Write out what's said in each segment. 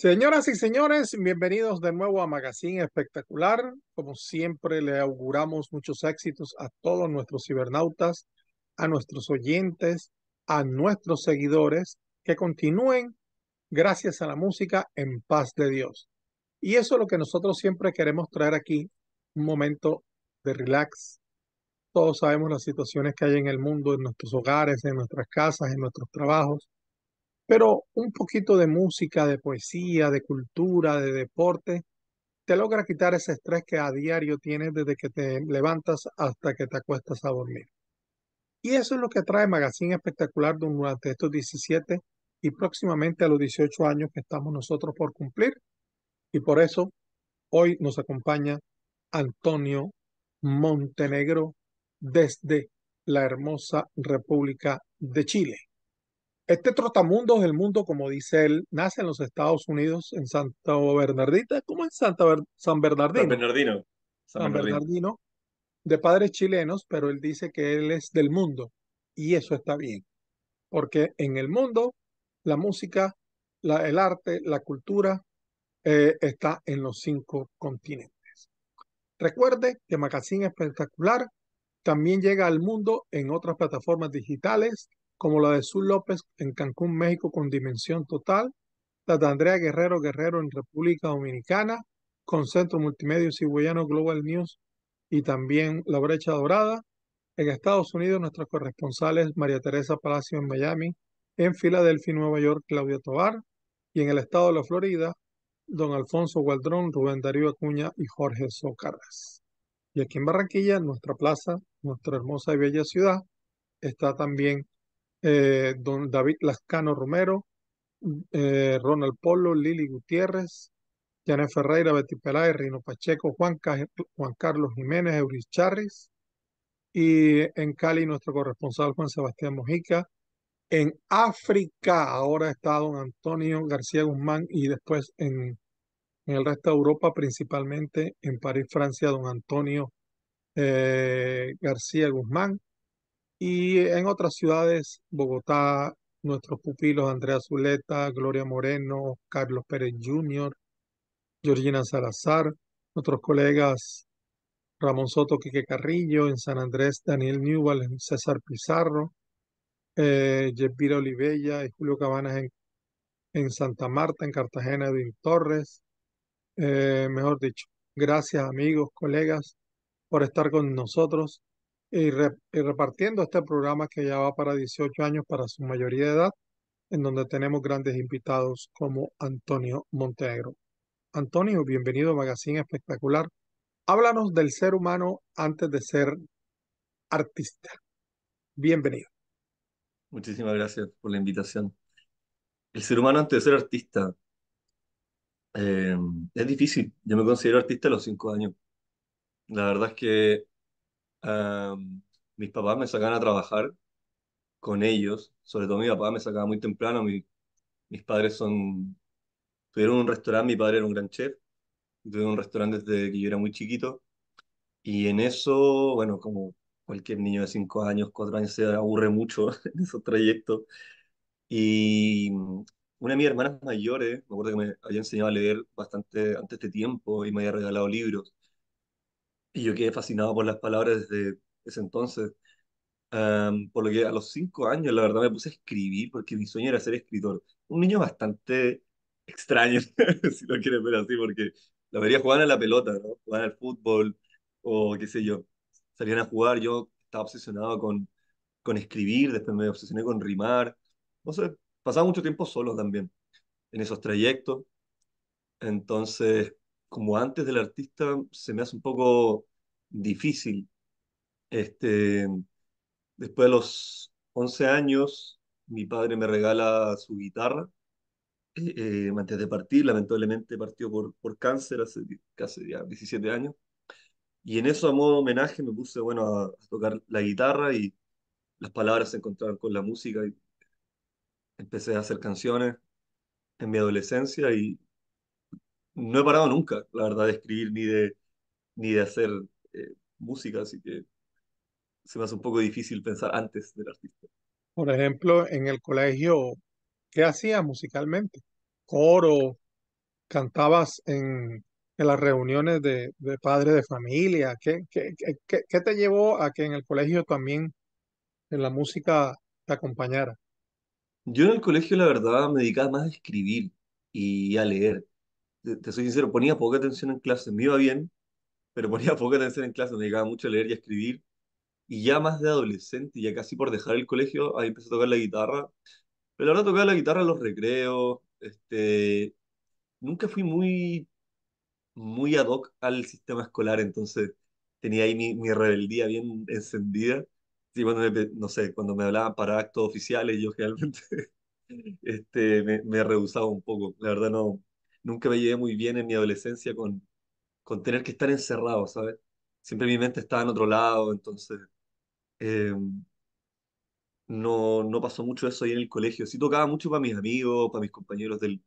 Señoras y señores, bienvenidos de nuevo a Magazine Espectacular. Como siempre, le auguramos muchos éxitos a todos nuestros cibernautas, a nuestros oyentes, a nuestros seguidores, que continúen, gracias a la música, en paz de Dios. Y eso es lo que nosotros siempre queremos traer aquí, un momento de relax. Todos sabemos las situaciones que hay en el mundo, en nuestros hogares, en nuestras casas, en nuestros trabajos pero un poquito de música, de poesía, de cultura, de deporte, te logra quitar ese estrés que a diario tienes desde que te levantas hasta que te acuestas a dormir. Y eso es lo que trae Magazine Espectacular durante estos 17 y próximamente a los 18 años que estamos nosotros por cumplir. Y por eso hoy nos acompaña Antonio Montenegro desde la hermosa República de Chile. Este trotamundo del mundo, como dice él, nace en los Estados Unidos, en Santa Bernardita, ¿cómo es Santa San Bernardino? San Bernardino. San, Bernardino. de padres chilenos, pero él dice que él es del mundo. Y eso está bien, porque en el mundo la música, el arte, la cultura eh, está en los cinco continentes. Recuerde que Magazine Espectacular también llega al mundo en otras plataformas digitales como la de Sur López en Cancún, México, con Dimensión Total, la de Andrea Guerrero Guerrero en República Dominicana, con Centro Multimedia Cigüeyano Global News y también La Brecha Dorada. En Estados Unidos, nuestras corresponsales María Teresa Palacio en Miami, en Filadelfia, Nueva York, Claudia Tovar y en el estado de la Florida, don Alfonso Gualdrón, Rubén Darío Acuña y Jorge Socarras. Y aquí en Barranquilla, nuestra plaza, nuestra hermosa y bella ciudad, está también eh, don David Lascano Romero, eh, Ronald Polo, Lili Gutiérrez, Janet Ferreira, Betty Peláez, Rino Pacheco, Juan, Carlos Jiménez, Euris Charris, y en Cali nuestro corresponsal Juan Sebastián Mojica. En África ahora está don Antonio García Guzmán y después en, el resto de Europa, principalmente en París, Francia, don Antonio eh, García Guzmán. Y en otras ciudades, Bogotá, nuestros pupilos Andrea Zuleta, Gloria Moreno, Carlos Pérez Jr., Georgina Salazar, nuestros colegas Ramón Soto, Quique Carrillo, en San Andrés, Daniel Newell, César Pizarro, eh, Olivella y Julio Cabanas en, en, Santa Marta, en Cartagena, Edwin Torres. Eh, mejor dicho, gracias amigos, colegas, por estar con nosotros y, repartiendo este programa que ya va para 18 años para su mayoría de edad, en donde tenemos grandes invitados como Antonio Montenegro. Antonio, bienvenido a Magazine Espectacular. Háblanos del ser humano antes de ser artista. Bienvenido. Muchísimas gracias por la invitación. El ser humano antes de ser artista eh, es difícil. Yo me considero artista a los cinco años. La verdad es que mis papás me sacaban a trabajar con ellos, sobre todo mi papá me sacaba muy temprano, mis padres son, tuvieron un restaurante, mi padre era un gran chef, tuvieron un restaurante desde que yo era muy chiquito, y en eso, bueno, como cualquier niño de 5 años, 4 años se aburre mucho en esos trayectos, y una de mis hermanas mayores, me acuerdo que me había enseñado a leer bastante antes de tiempo y me había regalado libros, y yo quedé fascinado por las palabras desde ese entonces. por lo que a los cinco años, la verdad, me puse a escribir porque mi sueño era ser escritor. Un niño bastante extraño, si lo quieres ver así, porque la vería jugar a la pelota, ¿no? jugar al fútbol o qué sé yo. Salían a jugar, yo estaba obsesionado con, con escribir, después me obsesioné con rimar. No sé, pasaba mucho tiempo solo también en esos trayectos. Entonces, como antes del artista, se me hace un poco difícil. Este, después de los 11 años, mi padre me regala su guitarra. Eh, eh, antes de partir, lamentablemente partió por, por cáncer hace casi ya 17 años. Y en eso, a modo homenaje, me puse bueno, a, a tocar la guitarra y las palabras se encontraron con la música. Y empecé a hacer canciones en mi adolescencia y no he parado nunca, la verdad, de escribir ni de, ni de hacer eh, música, así que se me hace un poco difícil pensar antes del artista. Por ejemplo, en el colegio, ¿qué hacías musicalmente? ¿Coro? ¿Cantabas en, las reuniones de, padres de familia? ¿Qué qué, qué qué, te llevó a que en el colegio también en la música te acompañara? Yo en el colegio, la verdad, me dedicaba más a escribir y a leer te, soy sincero, ponía poca atención en clase, me iba bien, pero ponía poca atención en clase, me dedicaba mucho a leer y a escribir. Y ya más de adolescente, ya casi por dejar el colegio, ahí empecé a tocar la guitarra. Pero ahora tocaba la guitarra en los recreos, este, nunca fui muy, muy ad hoc al sistema escolar, entonces tenía ahí mi, mi rebeldía bien encendida. y cuando no sé, cuando me hablaban para actos oficiales, yo realmente este, me, me rehusaba un poco. La verdad no, nunca me llevé muy bien en mi adolescencia con, con tener que estar encerrado, ¿sabes? Siempre mi mente estaba en otro lado, entonces em, no, no pasó mucho eso ahí en el colegio. Sí tocaba mucho para mis amigos, para mis compañeros del,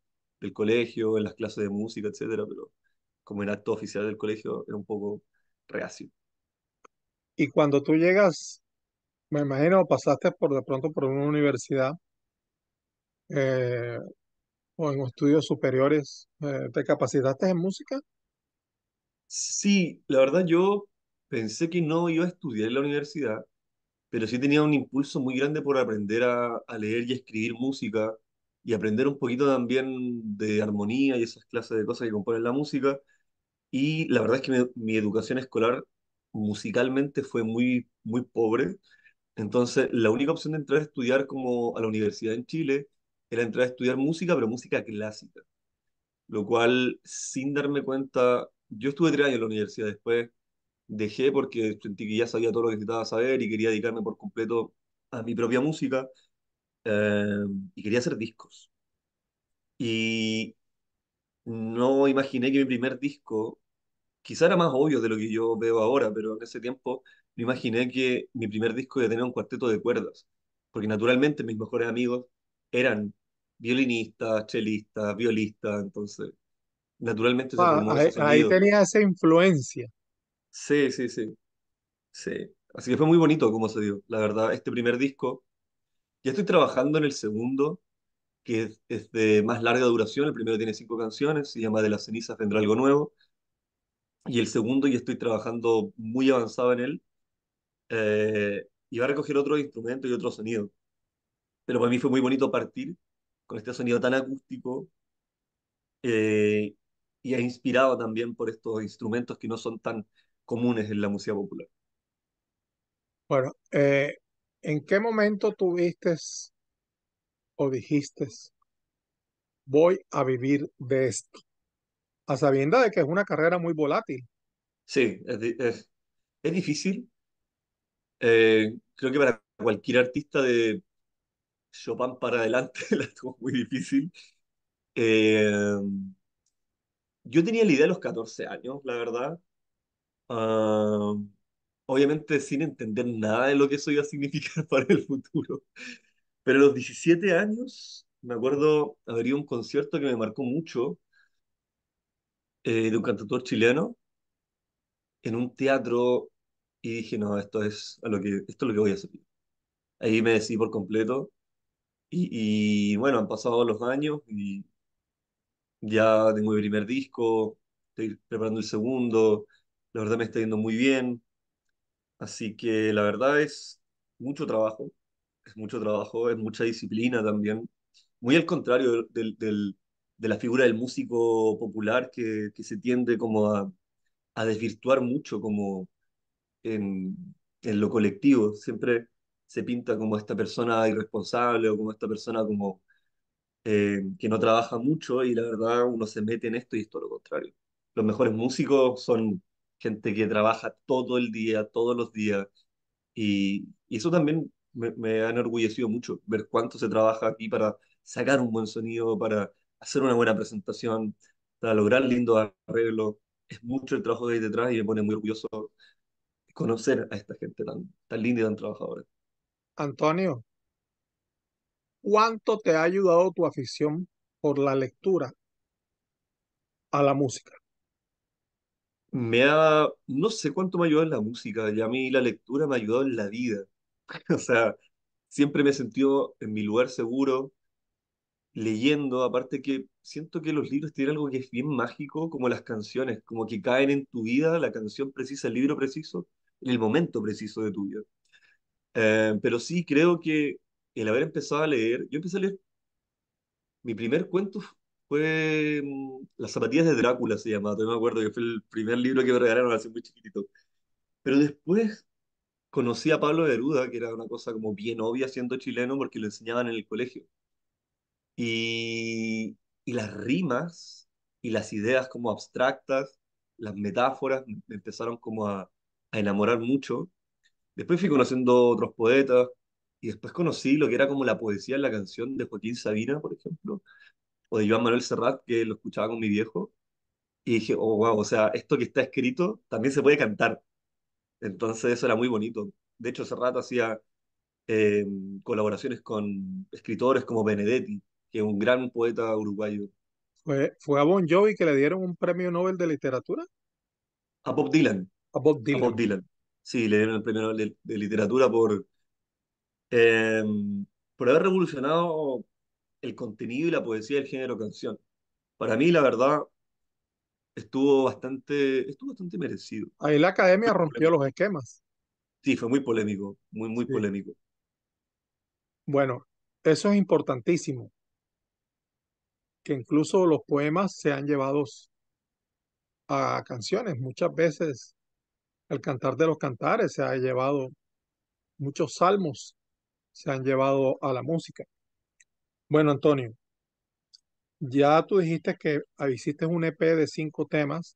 colegio, en las clases de música, etcétera, pero como era acto oficial del colegio era un poco reacio. Y cuando tú llegas, me imagino, pasaste por de pronto por una universidad, eh, o en estudios superiores, de eh, ¿te capacitaste en música? Sí, la verdad yo pensé que no iba a estudiar en la universidad, pero sí tenía un impulso muy grande por aprender a, leer y escribir música y aprender un poquito también de armonía y esas clases de cosas que componen la música. Y la verdad es que mi, educación escolar musicalmente fue muy, muy pobre. Entonces, la única opción de entrar a estudiar como a la universidad en Chile era entrar a estudiar música, pero música clásica. Lo cual, sin darme cuenta, yo estuve tres años en la universidad, después dejé porque sentí que ya sabía todo lo que necesitaba saber y quería dedicarme por completo a mi propia música eh, y quería hacer discos. Y no imaginé que mi primer disco, quizá era más obvio de lo que yo veo ahora, pero en ese tiempo no imaginé que mi primer disco iba a tener un cuarteto de cuerdas, porque naturalmente mis mejores amigos eran violinista, chelista, violista, entonces naturalmente se ah, ahí, tenía esa influencia. Sí, sí, sí, sí. Así que fue muy bonito como se dio, la verdad, este primer disco. Ya estoy trabajando en el segundo, que es, de más larga duración. El primero tiene cinco canciones, se llama De las cenizas vendrá algo nuevo. Y el segundo ya estoy trabajando muy avanzado en él. Eh, y va a recoger otro instrumento y otro sonido. Pero para mí fue muy bonito partir con este sonido tan acústico eh, y es inspirado también por estos instrumentos que no son tan comunes en la música popular. Bueno, eh, ¿en qué momento tuviste o dijiste, voy a vivir de esto? A sabienda de que es una carrera muy volátil. Sí, es, difícil. Eh, creo que para cualquier artista de Chopin para adelante la tuvo muy difícil. Em, yo tenía la idea a los 14 años, la verdad. obviamente sin entender nada de lo que eso iba a significar para el futuro. Pero a los 17 años, me acuerdo haber un concierto que me marcó mucho eh, de un cantautor chileno en un teatro y dije, no, esto es, a lo que, esto es lo que voy a hacer. Ahí me decidí por completo. Y, bueno, han pasado los años y ya tengo mi primer disco, estoy preparando el segundo, la verdad me está yendo muy bien, así que la verdad es mucho trabajo, es mucho trabajo, es mucha disciplina también, muy al contrario de la figura del músico popular que, se tiende como a, a desvirtuar mucho como en, en lo colectivo, siempre se pinta como esta persona irresponsable o como esta persona como eh, que no trabaja mucho y la verdad uno se mete en esto y es todo lo contrario. Los mejores músicos son gente que trabaja todo el día, todos los días y, eso también me, ha enorgullecido mucho, ver cuánto se trabaja aquí para sacar un buen sonido, para hacer una buena presentación, para lograr lindos arreglos. Es mucho el trabajo que hay detrás y me pone muy orgulloso conocer a esta gente tan, tan linda y tan trabajadora. Antonio, ¿cuánto te ha ayudado tu afición por la lectura a la música? Me ha, no sé cuánto me ha ayudado en la música, ya a mí la lectura me ha ayudado en la vida. o sea, siempre me he sentido en mi lugar seguro, leyendo, aparte que siento que los libros tienen algo que es bien mágico, como las canciones, como que caen en tu vida la canción precisa, el libro preciso, en el momento preciso de tu vida. Eh, pero sí creo que el haber empezado a leer, yo empecé a leer, mi primer cuento fue mm, Las zapatillas de Drácula, se llamaba, no me acuerdo, que fue el primer libro que me regalaron hace muy chiquitito. Pero después conocí a Pablo Neruda, que era una cosa como bien obvia siendo chileno, porque lo enseñaban en el colegio. Y, y las rimas y las ideas como abstractas, las metáforas, me empezaron como a, a enamorar mucho. Después fui conociendo otros poetas y después conocí lo que era como la poesía en la canción de Joaquín Sabina, por ejemplo, o de Joan Manuel Serrat, que lo escuchaba con mi viejo. Y dije, oh, wow, o sea, esto que está escrito también se puede cantar. Entonces eso era muy bonito. De hecho, Serrat hacía eh, colaboraciones con escritores como Benedetti, que es un gran poeta uruguayo. ¿Fue, ¿Fue a Bon Jovi que le dieron un premio Nobel de literatura? A Bob Dylan. A Bob Dylan. A Bob Dylan. Sí, le dieron el premio de, Literatura por, eh, por haber revolucionado el contenido y la poesía del género canción. Para mí, la verdad, estuvo bastante, estuvo bastante merecido. Ahí la academia rompió los esquemas. Sí, fue muy polémico, muy, muy polémico. Bueno, eso es importantísimo. Que incluso los poemas se han llevados a canciones. Muchas veces el cantar de los cantares se ha llevado, muchos salmos se han llevado a la música. Bueno, Antonio, ya tú dijiste que ah, hiciste un EP de cinco temas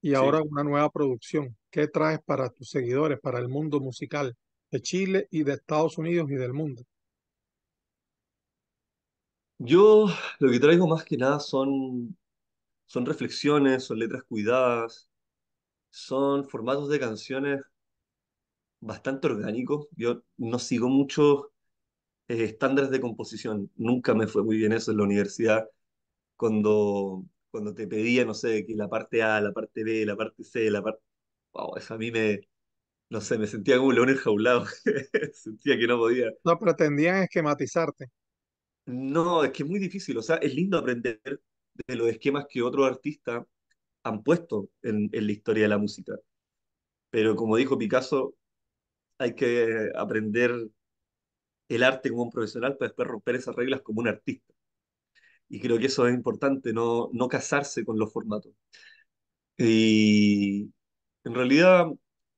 y ahora una nueva producción. ¿Qué traes para tus seguidores, para el mundo musical de Chile y de Estados Unidos y del mundo? Yo lo que traigo más que nada son, son reflexiones, son letras cuidadas, son formatos de canciones bastante orgánicos. Yo no sigo muchos eh, estándares de composición. Nunca me fue muy bien eso en la universidad, cuando, cuando te pedía, no sé, que la parte A, la parte B, la parte C, la parte... Wow, a mí me, no sé, me sentía como un león enjaulado. sentía que no podía. No pretendían esquematizarte. No, es que es muy difícil. O sea, es lindo aprender de los esquemas que otro artista han puesto en, la historia de la música. Pero como dijo Picasso, hay que aprender el arte como un profesional para después romper esas reglas como un artista. Y creo que eso es importante, no, casarse con los formatos. Y en realidad,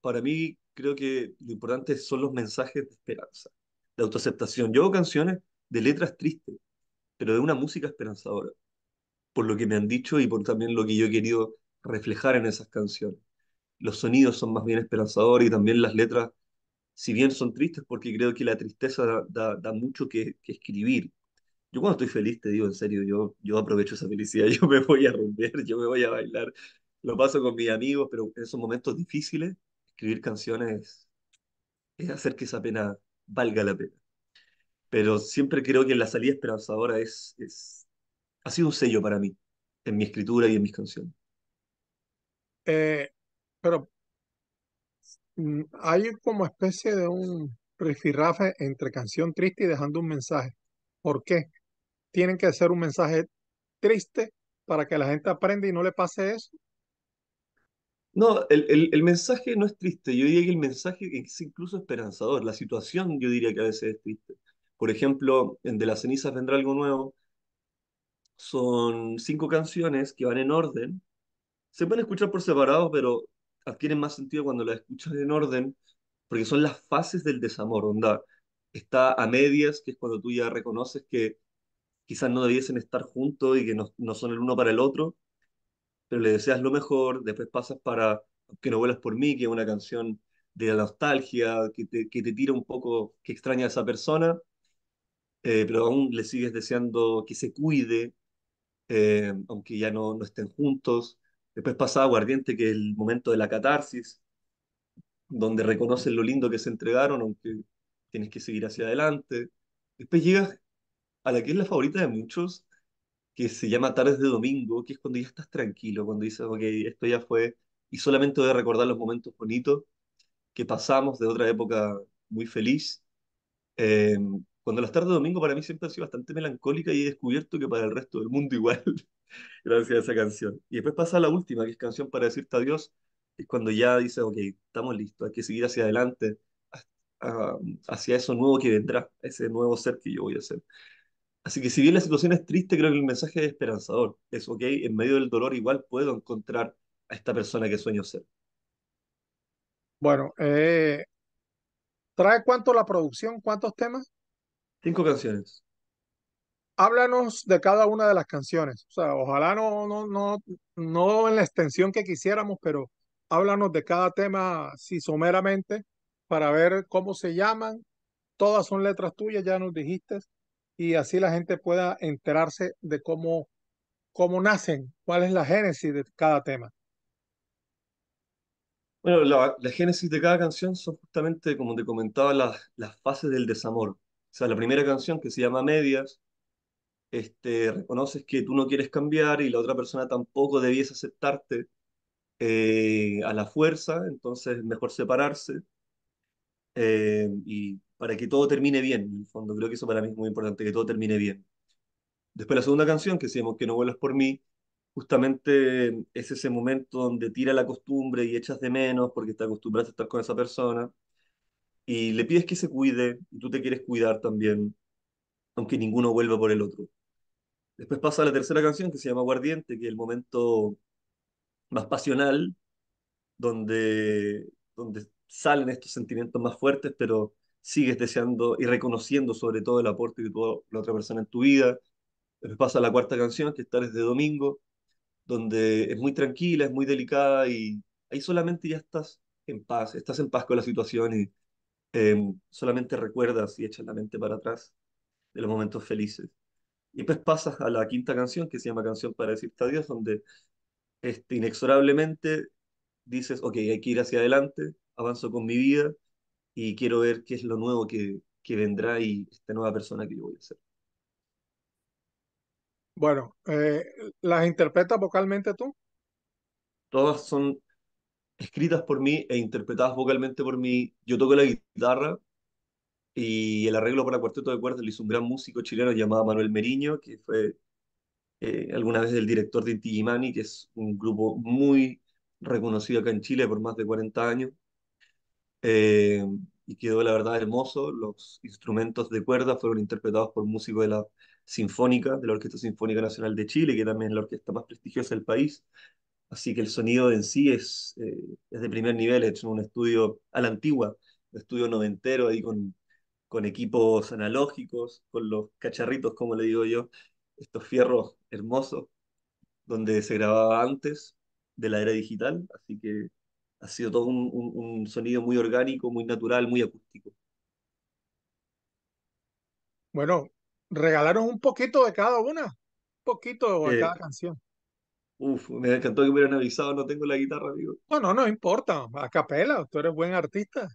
para mí, creo que lo importante son los mensajes de esperanza, de autoaceptación. Yo hago canciones de letras tristes, pero de una música esperanzadora por lo que me han dicho y por también lo que yo he querido reflejar en esas canciones. Los sonidos son más bien esperanzadores y también las letras, si bien son tristes, porque creo que la tristeza da, mucho que, que, escribir. Yo cuando estoy feliz, te digo en serio, yo, yo aprovecho esa felicidad, yo me voy a romper, yo me voy a bailar, lo paso con mis amigos, pero en esos momentos difíciles, escribir canciones es hacer que esa pena valga la pena. Pero siempre creo que la salida esperanzadora es, es ha sido un sello para mí, en mi escritura y en mis canciones. Eh, pero mm, hay como especie de un rifirrafe entre canción triste y dejando un mensaje. ¿Por qué? Tienen que hacer un mensaje triste para que la gente aprenda y no le pase eso. No, el, el, mensaje no es triste. Yo diría que el mensaje es incluso esperanzador. La situación yo diría que a veces es triste. Por ejemplo, en De las cenizas vendrá algo nuevo. Son cinco canciones que van en orden. Se pueden escuchar por separado, pero adquieren más sentido cuando las escuchas en orden, porque son las fases del desamor, onda. Está a medias, que es cuando tú ya reconoces que quizás no debiesen estar juntos y que no, son el uno para el otro, pero le deseas lo mejor, después pasas para Que no vuelas por mí, que es una canción de la nostalgia, que te, que te tira un poco, que extraña a esa persona, eh, pero aún le sigues deseando que se cuide, eh, aunque ya no, no estén juntos. Después pasa Aguardiente, que es el momento de la catarsis, donde reconocen lo lindo que se entregaron, aunque tienes que seguir hacia adelante. Después llegas a la que es la favorita de muchos, que se llama Tardes de Domingo, que es cuando ya estás tranquilo, cuando dices, ok, esto ya fue, y solamente voy recordar los momentos bonitos que pasamos de otra época muy feliz. Eh, cuando las tardes de domingo para mí siempre han sido bastante melancólicas y he descubierto que para el resto del mundo igual, gracias a esa canción. Y después pasa la última, que es canción para decirte adiós, es cuando ya dices, ok, estamos listos, hay que seguir hacia adelante, ah, hacia eso nuevo que vendrá, ese nuevo ser que yo voy a ser. Así que si bien la situación es triste, creo que el mensaje es esperanzador. Es, ok, en medio del dolor igual puedo encontrar a esta persona que sueño ser. Bueno, eh, ¿trae cuánto la producción? ¿Cuántos temas? Cinco canciones. Háblanos de cada una de las canciones. O sea, ojalá no, no, no, no en la extensión que quisiéramos, pero háblanos de cada tema si someramente para ver cómo se llaman. Todas son letras tuyas, ya nos dijiste, y así la gente pueda enterarse de cómo, cómo nacen, cuál es la génesis de cada tema. Bueno, la, la génesis de cada canción son justamente, como te comentaba, las, las fases del desamor. O sea, la primera canción que se llama Medias, este, reconoces que tú no quieres cambiar y la otra persona tampoco debías aceptarte eh, a la fuerza, entonces mejor separarse eh, y para que todo termine bien. En el fondo, creo que eso para mí es muy importante, que todo termine bien. Después la segunda canción, que se Que no vuelvas por mí, justamente es ese momento donde tira la costumbre y echas de menos porque te acostumbraste a estar con esa persona y le pides que se cuide y tú te quieres cuidar también, aunque ninguno vuelva por el otro. Después pasa la tercera canción que se llama Guardiente, que es el momento más pasional, donde, donde salen estos sentimientos más fuertes, pero sigues deseando y reconociendo sobre todo el aporte que tuvo la otra persona en tu vida. Después pasa la cuarta canción, que está desde domingo, donde es muy tranquila, es muy delicada y ahí solamente ya estás en paz, estás en paz con la situación y Em, solamente recuerdas y echas la mente para atrás de los momentos felices. Y pues pasas a la quinta canción, que se llama Canción para decirte adiós, donde este, inexorablemente dices, ok, hay que ir hacia adelante, avanzo con mi vida y quiero ver qué es lo nuevo que, que vendrá y esta nueva persona que yo voy a ser. Bueno, eh, ¿las interpretas vocalmente tú? Todas son escritas por mí e interpretadas vocalmente por mí. Yo toco la guitarra y el arreglo para cuarteto de cuerdas lo hizo un gran músico chileno llamado Manuel Meriño, que fue eh, alguna vez el director de Inti que es un grupo muy reconocido acá en Chile por más de 40 años. Eh, y quedó la verdad hermoso. Los instrumentos de cuerda fueron interpretados por músicos de la Sinfónica, de la Orquesta Sinfónica Nacional de Chile, que también es la orquesta más prestigiosa del país. Así que el sonido en sí es, eh, de primer nivel, hecho un estudio a la antigua, un estudio noventero, ahí con, con equipos analógicos, con los cacharritos, como le digo yo, estos fierros hermosos, donde se grababa antes de la era digital, así que ha sido todo un, sonido muy orgánico, muy natural, muy acústico. Bueno, regalaron un poquito de cada una, un poquito de eh, cada canción. Uf, me encantó que hubieran avisado, no tengo la guitarra, amigo. Bueno, no importa, a capela, tú eres buen artista.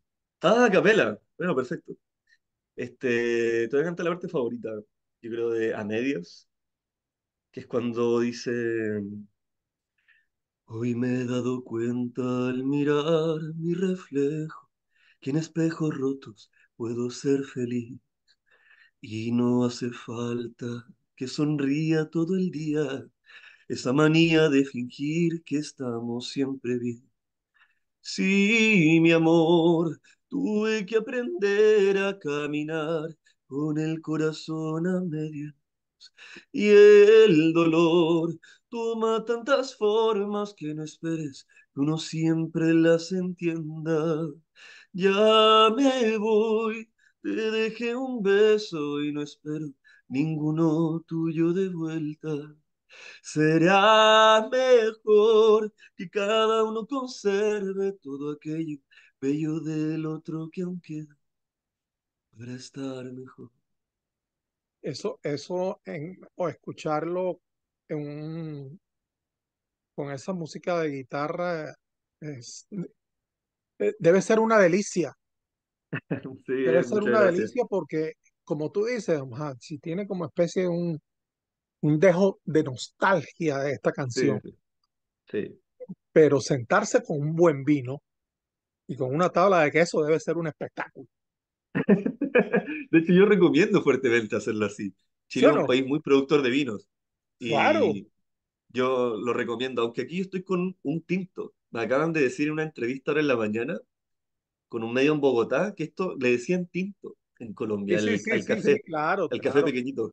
Ah, a capela, bueno, perfecto. Este, te voy a cantar la parte favorita, yo creo, de Anedias que es cuando dice... Hoy me he dado cuenta al mirar mi reflejo, que en espejos rotos puedo ser feliz. Y no hace falta que sonría todo el día, esa manía de fingir que estamos siempre bien. Sí, mi amor, tuve que aprender a caminar con el corazón a medias. Y el dolor toma tantas formas que no esperes que uno siempre las entienda. Ya me voy, te dejé un beso y no espero ninguno tuyo de vuelta. Será mejor que cada uno conserve todo aquello bello del otro que aún queda para estar mejor. Eso, eso, en, o escucharlo en un, con esa música de guitarra es, eh, debe ser una delicia. Sí, debe ser una delicia porque, como tú dices, si tiene como especie de un, un dejo de nostalgia de esta canción. Sí, Pero sentarse con un buen vino y con una tabla de queso debe ser un espectáculo. de hecho, yo recomiendo fuertemente hacerlo así. Chile es un país muy productor de vinos. Y claro. Yo lo recomiendo, aunque aquí estoy con un tinto. Me acaban de decir en una entrevista ahora en la mañana con un medio en Bogotá que esto le decían tinto en Colombia, el, café, el café pequeñito.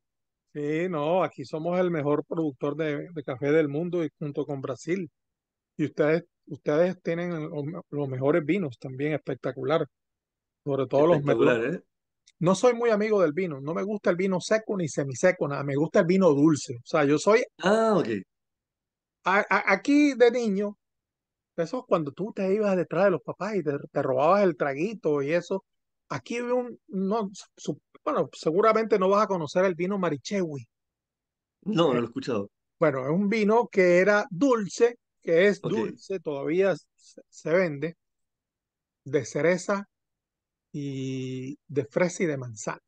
Sí, no, aquí somos el mejor productor de, café del mundo y junto con Brasil. Y ustedes, ustedes tienen los, mejores vinos también espectacular. Sobre todo los mejores. ¿eh? No soy muy amigo del vino, no me gusta el vino seco ni semiseco, me gusta el vino dulce. O sea, yo soy. Ah, aquí de niño, eso cuando tú te ibas detrás de los papás y te, te robabas el traguito y eso, aquí un, no, bueno, seguramente no vas a conocer el vino Marichewi. No, no lo he eh, escuchado. Bueno, es un vino que era dulce, que es dulce, todavía se, vende, de cereza y de fresa y de manzana.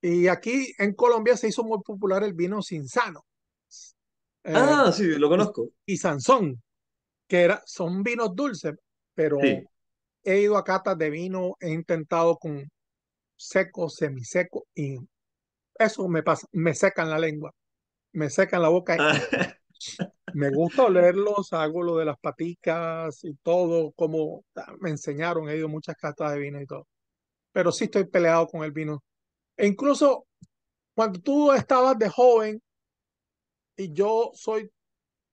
Y aquí en Colombia se hizo muy popular el vino Cinzano. ah, eh, sí, lo conozco. Y Sansón, que era, son vinos dulces, pero he ido a catas de vino, he intentado con seco, semiseco y eso me pasa, me en la lengua, me seca en la boca. me gusta olerlos, hago lo de las paticas y todo, como ah, me enseñaron, he ido muchas catas de vino y todo. Pero sí estoy peleado con el vino. E incluso cuando tú estabas de joven y yo soy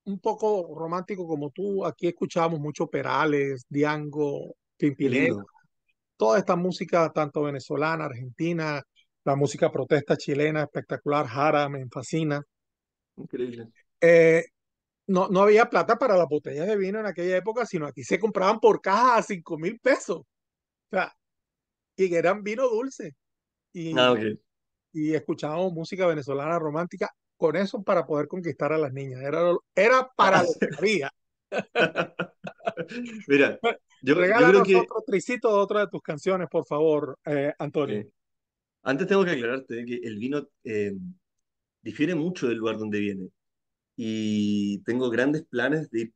un poco romántico como tú, aquí escuchábamos mucho Perales, Diango, Pimpinela. Toda esta música, tanto venezolana, argentina, la música protesta chilena, espectacular, Jara, me fascina. Increíble. Eh, no, no había plata para las botellas de vino en aquella época, sino aquí se compraban por caja a 5 mil pesos. O sea, y eran vino dulce. Y, ah, y escuchábamos música venezolana romántica con eso para poder conquistar a las niñas. Era, era para la vida Mira, yo, regalo otro tricito de otra de tus canciones, por favor, eh, Antonio. Eh, antes tengo que aclararte que el vino eh, difiere mucho del lugar donde viene. Y tengo grandes planes de ir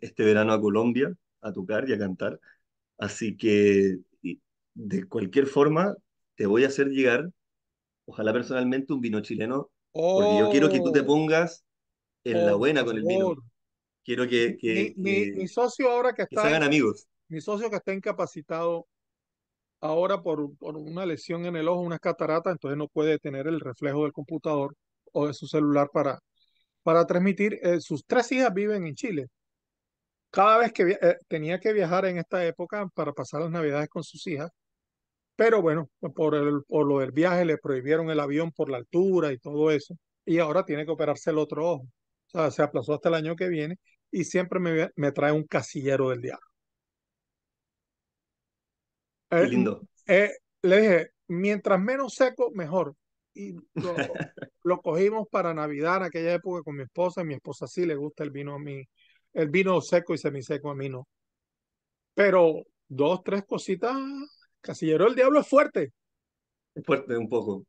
este verano a Colombia a tocar y a cantar. Así que, de cualquier forma, te voy a hacer llegar, ojalá personalmente, un vino chileno. porque yo quiero que tú te oh. pongas en la oh, buena con el vino. Quiero que... mi, socio ahora que está... se amigos. Mi socio que está incapacitado ahora por, una lesión en el ojo, una escatarata, entonces no puede tener el reflejo del computador o de su celular para, para transmitir. Eh, sus tres hijas viven en Chile. Cada vez que eh, tenía que viajar en esta época para pasar las navidades con sus hijas, pero bueno, por, el, por lo del viaje le prohibieron el avión por la altura y todo eso, y ahora tiene que operarse el otro ojo. O sea, se aplazó hasta el año que viene y siempre me, trae un casillero del diablo. Qué eh, lindo. Eh, le dije, mientras menos seco, mejor. Y lo, cogimos para Navidad en aquella época con mi esposa. Y mi esposa sí le gusta el vino a mí, el vino seco y semiseco a mí no. Pero dos, tres cositas. Casillero del Diablo es fuerte. Es fuerte un poco.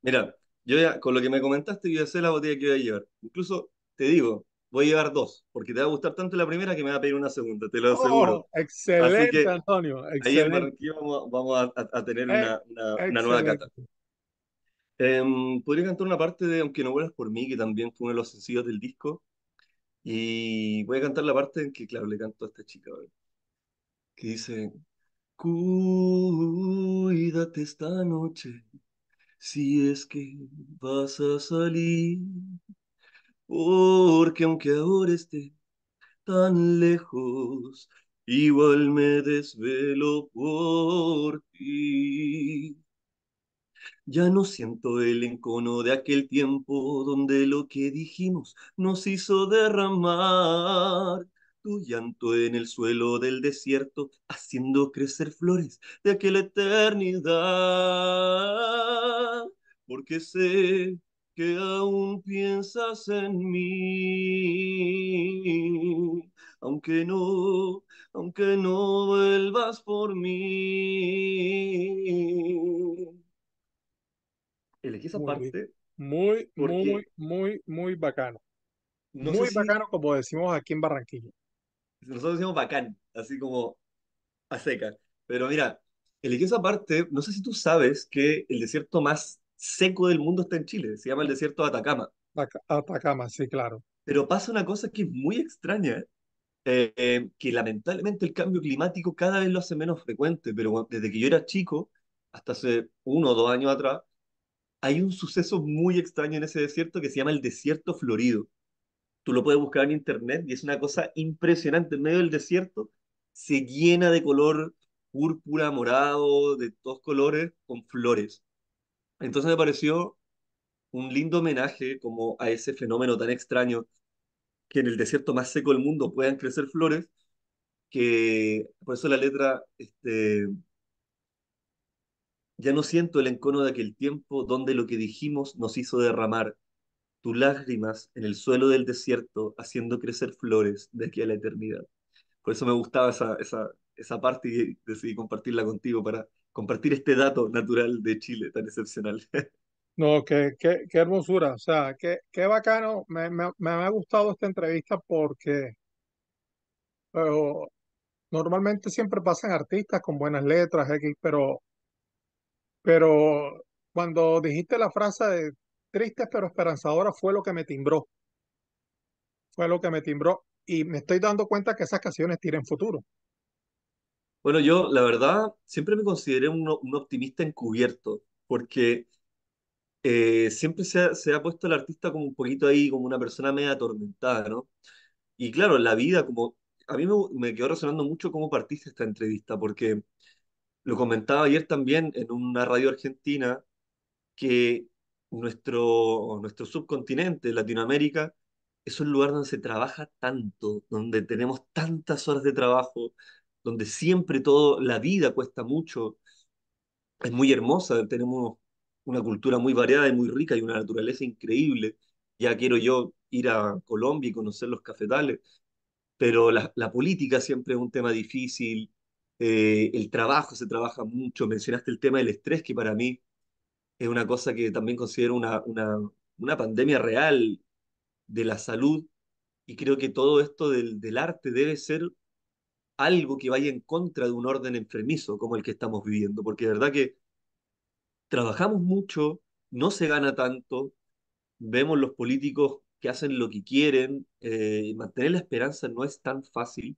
Mira, yo ya con lo que me comentaste, yo ya sé la botella que voy a llevar. Incluso te digo, voy a llevar dos, porque te va a gustar tanto la primera que me va a pedir una segunda, te lo oh, aseguro. excelente, Antonio. Excelente. Ahí en vamos, vamos a, tener eh, una, nueva cata. Em, podría cantar una parte de Aunque no vuelas por mí, que también fue uno de los sencillos del disco. Y voy a cantar la parte en que, claro, le canto a esta chica, que dice, cuídate esta noche, si es que vas a salir porque aunque ahora esté tan lejos, igual me desvelo por ti. Ya no siento el encono de aquel tiempo donde lo que dijimos nos hizo derramar tu llanto en el suelo del desierto, haciendo crecer flores de aquella eternidad. Porque sé que aún piensas en mí, aunque no, aunque no vuelvas por mí. Elegí esa parte. Muy, muy, muy, muy bacano. muy bacano, como decimos aquí en Barranquilla. Nosotros decimos bacán, así como a seca. Pero mira, elegí esa parte. No sé si tú sabes que el desierto más seco del mundo está en Chile, se llama el desierto de Atacama. Atacama, sí, claro. Pero pasa una cosa que es muy extraña, eh, que lamentablemente el cambio climático cada vez lo hace menos frecuente, pero desde que yo era chico, hasta hace uno o dos años atrás, hay un suceso muy extraño en ese desierto que se llama el desierto florido. Tú lo puedes buscar en internet y es una cosa impresionante. En medio del desierto se llena de color púrpura, morado, de todos colores, con flores. Entonces me pareció un lindo homenaje como a ese fenómeno tan extraño que en el desierto más seco del mundo puedan crecer flores, que por eso la letra, este, ya no siento el encono de aquel tiempo donde lo que dijimos nos hizo derramar tus lágrimas en el suelo del desierto, haciendo crecer flores de aquí a la eternidad. Por eso me gustaba esa, esa, esa parte y decidí compartirla contigo para compartir este dato natural de Chile tan excepcional. No, qué, qué, qué hermosura, o sea, qué, qué bacano, me, ha gustado esta entrevista porque normalmente siempre pasan artistas con buenas letras, X, pero, pero cuando dijiste la frase de tristes pero esperanzadoras fue lo que me timbró, fue lo que me timbró y me estoy dando cuenta que esas canciones tienen futuro. Bueno, yo la verdad siempre me consideré un, optimista encubierto, porque eh, siempre se ha, puesto el artista como un poquito ahí, como una persona media atormentada, ¿no? Y claro, la vida, como a mí me, quedó resonando mucho cómo partiste esta entrevista, porque lo comentaba ayer también en una radio argentina, que nuestro, nuestro subcontinente, Latinoamérica, es un lugar donde se trabaja tanto, donde tenemos tantas horas de trabajo, donde siempre todo, la vida cuesta mucho, es muy hermosa, tenemos una cultura muy variada y muy rica y una naturaleza increíble. Ya quiero yo ir a Colombia y conocer los cafetales, pero la, política siempre es un tema difícil, eh, el trabajo se trabaja mucho, mencionaste el tema del estrés, que para mí es una cosa que también considero una, una, una pandemia real de la salud, y creo que todo esto del arte debe ser algo que vaya en contra de un orden enfermizo como el que estamos viviendo, porque de verdad que trabajamos mucho, no se gana tanto, vemos los políticos que hacen lo que quieren, eh, mantener la esperanza no es tan fácil,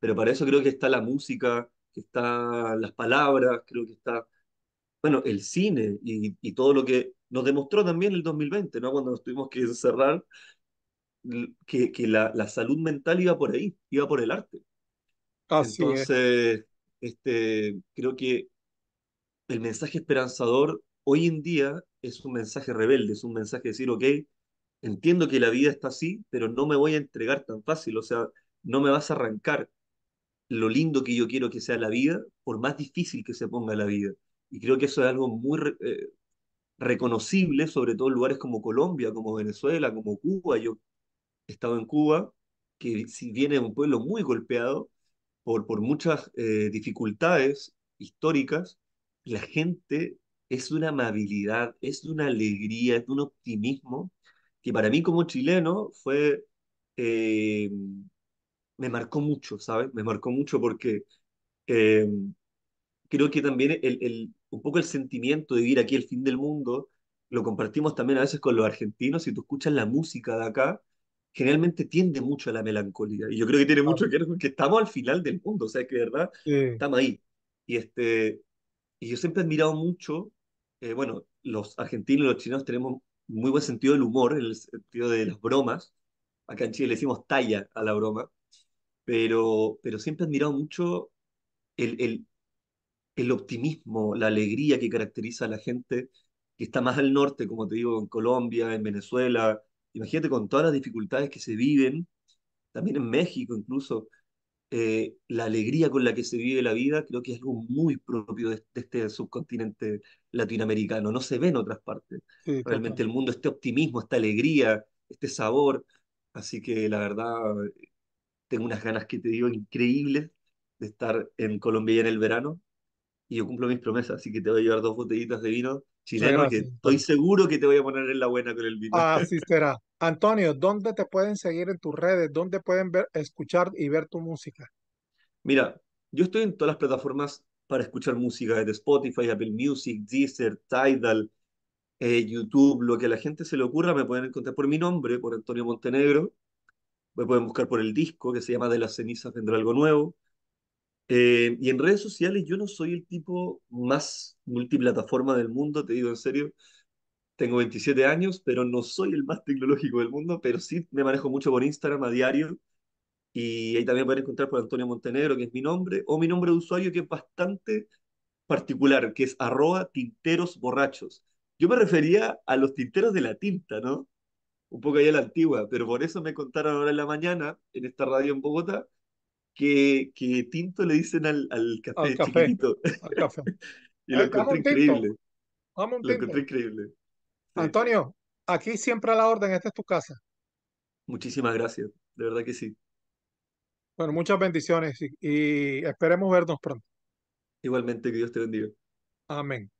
pero para eso creo que está la música, que están las palabras, creo que está, bueno, el cine y, todo lo que nos demostró también el 2020, ¿no? Cuando nos tuvimos que encerrar, que, que la, la, salud mental iba por ahí, iba por el arte. Entonces, este, creo que el mensaje esperanzador hoy en día es un mensaje rebelde, es un mensaje de decir, ok, entiendo que la vida está así, pero no me voy a entregar tan fácil, o sea, no me vas a arrancar lo lindo que yo quiero que sea la vida, por más difícil que se ponga la vida. Y creo que eso es algo muy eh, reconocible, sobre todo en lugares como Colombia, como Venezuela, como Cuba. Yo he estado en Cuba, que si viene un pueblo muy golpeado, por, muchas eh, dificultades históricas, la gente es una amabilidad, es de una alegría, es de un optimismo que para mí como chileno fue, eh, me marcó mucho, ¿sabes? Me marcó mucho porque eh, creo que también el, un poco el sentimiento de vivir aquí el fin del mundo lo compartimos también a veces con los argentinos, si tú escuchas la música de acá, generalmente tiende mucho a la melancolía. Y yo creo que tiene mucho que ver con que estamos al final del mundo, o sea, que de verdad estamos ahí. Y, este, y yo siempre he admirado mucho, eh, bueno, los argentinos y los chinos tenemos muy buen sentido del humor, en el sentido de las bromas. Acá en Chile le decimos talla a la broma, pero, pero siempre he admirado mucho el, el, el optimismo, la alegría que caracteriza a la gente que está más al norte, como te digo, en Colombia, en Venezuela, Imagínate con todas las dificultades que se viven, también en México incluso, eh, la alegría con la que se vive la vida, creo que es algo muy propio de, este subcontinente latinoamericano. No se ve en otras partes. Realmente el mundo, este optimismo, esta alegría, este sabor. Así que la verdad, tengo unas ganas que te digo increíbles de estar en Colombia y en el verano. Y yo cumplo mis promesas, así que te voy a llevar dos botellitas de vino chileno que estoy seguro que te voy a poner en la buena con el video. Así ah, será. Antonio, ¿dónde te pueden seguir en tus redes? ¿Dónde pueden ver, escuchar y ver tu música? Mira, yo estoy en todas las plataformas para escuchar música, desde Spotify, Apple Music, Deezer, Tidal, eh, YouTube, lo que a la gente se le ocurra, me pueden encontrar por mi nombre, por Antonio Montenegro. Me pueden buscar por el disco que se llama De las cenizas vendrá algo nuevo. Eh, y en redes sociales yo no soy el tipo más multiplataforma del mundo, te digo en serio. Tengo 27 años, pero no soy el más tecnológico del mundo, pero sí me manejo mucho por Instagram a diario. Y ahí también pueden encontrar por Antonio Montenegro, que es mi nombre, o mi nombre de usuario, que es bastante particular, que es arroba tinteros borrachos. Yo me refería a los tinteros de la tinta, ¿no? Un poco allá a la antigua, pero por eso me contaron ahora en la mañana, en esta radio en Bogotá, que, tinto le dicen al, café, y lo eh, encontré increíble. lo encontré increíble. Antonio, aquí siempre a la orden, esta es tu casa. Muchísimas gracias, de verdad que sí. Bueno, muchas bendiciones y esperemos vernos pronto. Igualmente, que Dios te bendiga. Amén.